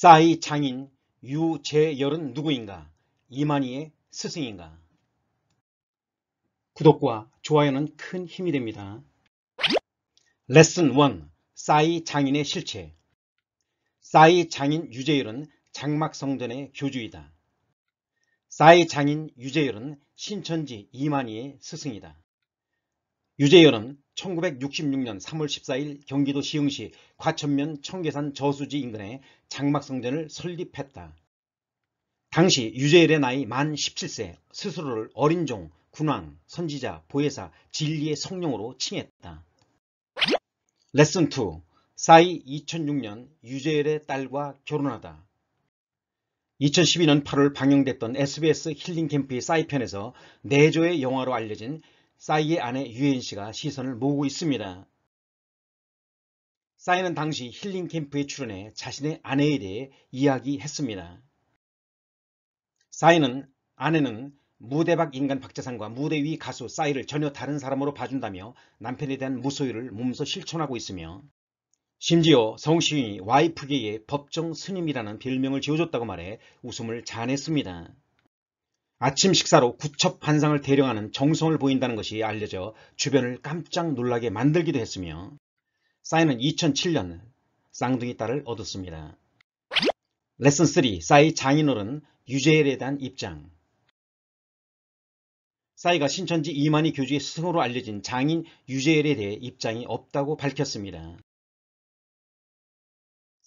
싸이 장인 유재열은 누구인가? 이만희의 스승인가? 구독과 좋아요는 큰 힘이 됩니다. 레슨 1. 싸이 장인의 실체 싸이 장인 유재열은 장막성전의 교주이다. 싸이 장인 유재열은 신천지 이만희의 스승이다. 유재열은 1966년 3월 14일 경기도 시흥시 과천면 청계산 저수지 인근에 장막성전을 설립했다. 당시 유재열의 나이 만 17세, 스스로를 어린 종, 군왕, 선지자, 보혜사, 진리의 성령으로 칭했다. 레슨 2. 싸이 2006년 유재열의 딸과 결혼하다. 2012년 8월 방영됐던 SBS 힐링 캠프의 싸이 편에서 내조의 영화로 알려진 싸이의 아내 유엔 씨가 시선을 모으고 있습니다. 싸이는 당시 힐링 캠프에 출연해 자신의 아내에 대해 이야기했습니다. 싸이는 아내는 무대박 인간 박재상과 무대 위 가수 싸이를 전혀 다른 사람으로 봐준다며 남편에 대한 무소유를 몸소 실천하고 있으며 심지어 성시윤이 와이프계의 법정 스님이라는 별명을 지어줬다고 말해 웃음을 자아냈습니다. 아침 식사로 구첩 반상을 대령하는 정성을 보인다는 것이 알려져 주변을 깜짝 놀라게 만들기도 했으며 싸이는 2007년 쌍둥이 딸을 얻었습니다. 레슨 3 싸이 장인어른 유재엘에 대한 입장 싸이가 신천지 이만희 교주의 스승으로 알려진 장인 유재엘에 대해 입장이 없다고 밝혔습니다.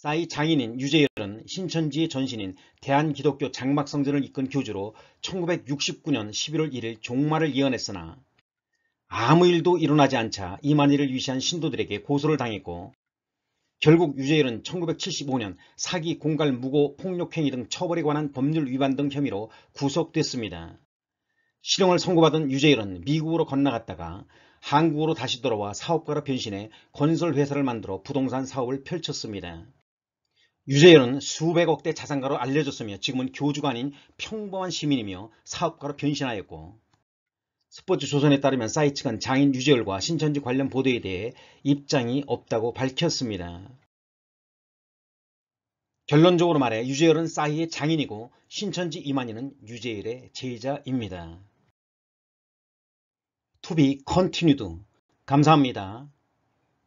싸이 장인인 유재열은 신천지의 전신인 대한기독교 장막성전을 이끈 교주로 1969년 11월 1일 종말을 예언했으나 아무 일도 일어나지 않자 이만희를 위시한 신도들에게 고소를 당했고 결국 유재열은 1975년 사기, 공갈, 무고, 폭력행위 등 처벌에 관한 법률 위반 등 혐의로 구속됐습니다. 실형을 선고받은 유재열은 미국으로 건너갔다가 한국으로 다시 돌아와 사업가로 변신해 건설회사를 만들어 부동산 사업을 펼쳤습니다. 유재열은 수백억대 자산가로 알려졌으며 지금은 교주가 아닌 평범한 시민이며 사업가로 변신하였고 스포츠 조선에 따르면 사이츠간 장인 유재열과 신천지 관련 보도에 대해 입장이 없다고 밝혔습니다. 결론적으로 말해 유재열은 싸이의 장인이고 신천지 이만희는 유재열의 제자입니다. 투비 컨티뉴드 감사합니다.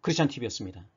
크리스찬TV였습니다.